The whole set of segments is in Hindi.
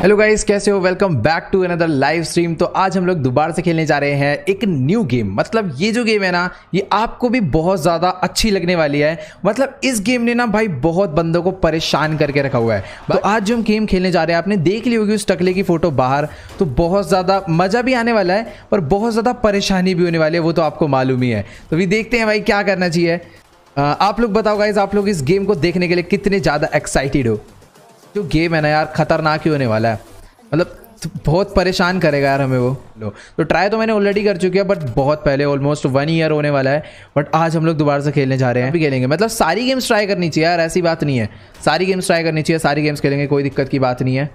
हेलो गाइस कैसे हो welcome back to another live stream तो आज हम लोग दोबारा से खेलने जा रहे हैं एक न्यू गेम मतलब ये जो गेम है ना ये आपको भी बहुत ज़्यादा अच्छी लगने वाली है मतलब इस गेम ने ना भाई बहुत बंदों को परेशान करके रखा हुआ है तो आज जो हम गेम खेलने जा रहे हैं आपने देख ली होगी उस टकले की फ़ोटो बाहर तो बहुत ज़्यादा मज़ा भी आने वाला है और बहुत ज़्यादा परेशानी भी होने वाली है वो तो आपको मालूम ही है तो अभी देखते हैं भाई क्या करना चाहिए आप लोग बताओ गाइज आप लोग इस गेम को देखने के लिए कितने ज़्यादा एक्साइटेड हो जो गेम है ना यार खतरनाक ही होने वाला है मतलब तो बहुत परेशान करेगा यार हमें वो लो तो ट्राई तो मैंने ऑलरेडी कर चुकी है बट बहुत पहले ऑलमोस्ट वन ईयर होने वाला है बट आज हम लोग दोबारा से खेलने जा रहे हैं भी खेलेंगे मतलब सारी गेम्स ट्राई करनी चाहिए यार ऐसी बात नहीं है सारी गेम्स ट्राई करनी चाहिए सारी गेम्स खेलेंगे कोई दिक्कत की बात नहीं है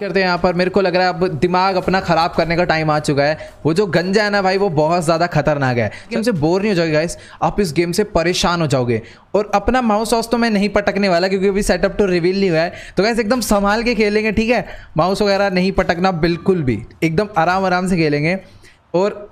करते हैं यहाँ पर मेरे को लग रहा है अब दिमाग अपना खराब करने का टाइम आ चुका है वो जो गंजा है ना भाई वो बहुत ज़्यादा खतरनाक है गेम से बोर नहीं हो जाओगे गाइस आप इस गेम से परेशान हो जाओगे और अपना माउस वॉस तो मैं नहीं पटकने वाला क्योंकि अभी सेटअप तो रिवील नहीं हुआ है तो गैस एकदम संभाल के खेलेंगे ठीक है माउस वगैरह नहीं पटकना बिल्कुल भी एकदम आराम आराम से खेलेंगे और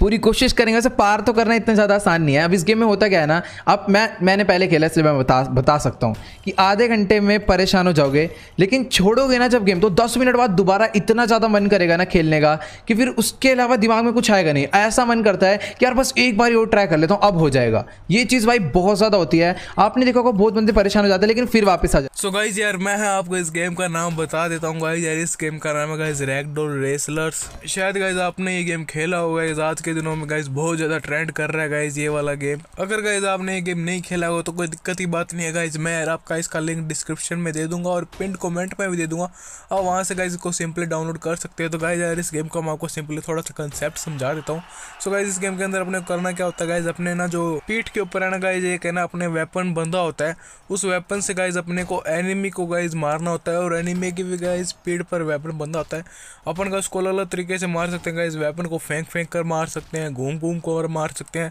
पूरी कोशिश करेंगे वैसे पार तो करना इतना ज़्यादा आसान नहीं है अब इस गेम में होता क्या है ना अब मैं मैंने पहले खेला इसलिए मैं बता बता सकता हूँ कि आधे घंटे में परेशान हो जाओगे लेकिन छोड़ोगे ना जब गेम तो दस मिनट बाद दोबारा इतना ज़्यादा मन करेगा ना खेलने का कि फिर उसके अलावा दिमाग में कुछ आएगा नहीं ऐसा मन करता है कि यार बस एक बार और ट्राई कर लेता हूँ अब हो जाएगा ये चीज़ भाई बहुत ज़्यादा होती है आपने देखा होगा बहुत बंदे परेशान हो जाते हैं लेकिन फिर वापस आ जाए सो गाइज यार मैं आपको इस गेम का नाम बता देता हूँ गाइज यार इस गेम का नाम है गाइज रैकडोल रेसलर्स शायद गाइज आपने ये गेम खेला होगा आज के दिनों में गाइज बहुत ज़्यादा ट्रेंड कर रहा है गाइज ये वाला गेम अगर गाइज आपने ये गेम नहीं खेला हो तो कोई दिक्कत की बात नहीं है गाइज मैं आपका इसका लिंक डिस्क्रिप्शन में दे दूंगा और पिंड कमेंट में भी दे दूंगा और वहाँ से गाइज इसको सिंपली डाउनलोड कर सकते हैं तो गाइज यार इस गेम को मैं आपको सिंपली थोड़ा सा कंसेप्ट समझा देता हूँ सो गाइज इस गेम के अंदर अपने करना क्या होता है गाइज अपने ना जो पीठ के ऊपर है ना गाइज एक है ना अपने वेपन बंधा होता है उस वेपन से गाइज अपने को एनिमी को गाइज मारना होता है और एनिमी की भी गाइज पीठ पर वेपन बंधा होता है अपन का उसको अलग तरीके से मार सकते हैं गाइज वेपन को फेंक फेंक कर मार सकते हैं घूम घूम कवर मार सकते हैं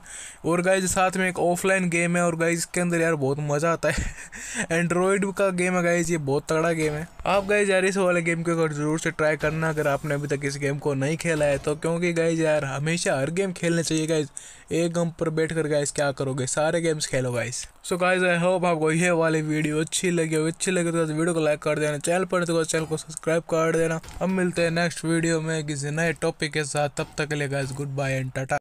और गाइज साथ में एक ऑफलाइन गेम है और गाइज इसके अंदर यार बहुत मज़ा आता है एंड्रॉयड का गेम है गाइज ये बहुत तगड़ा गेम है आप गाइज यार इस वाले गेम के अगर ज़रूर से ट्राई करना अगर आपने अभी तक इस गेम को नहीं खेला है तो क्योंकि गाइज यार हमेशा हर गेम खेलना चाहिए गाइज एक गम पर बैठ कर गाइज क्या करोगे सारे गेम्स खेलो guys so guys I hope आपको यह वाली वीडियो अच्छी लगी होगी अच्छी लगी तो वीडियो को लाइक कर देना चैनल पर तो चैनल को सब्सक्राइब कर देना हम मिलते हैं नेक्स्ट वीडियो में किसी नए टॉपिक के साथ तब तक के लिए guys good bye and tata.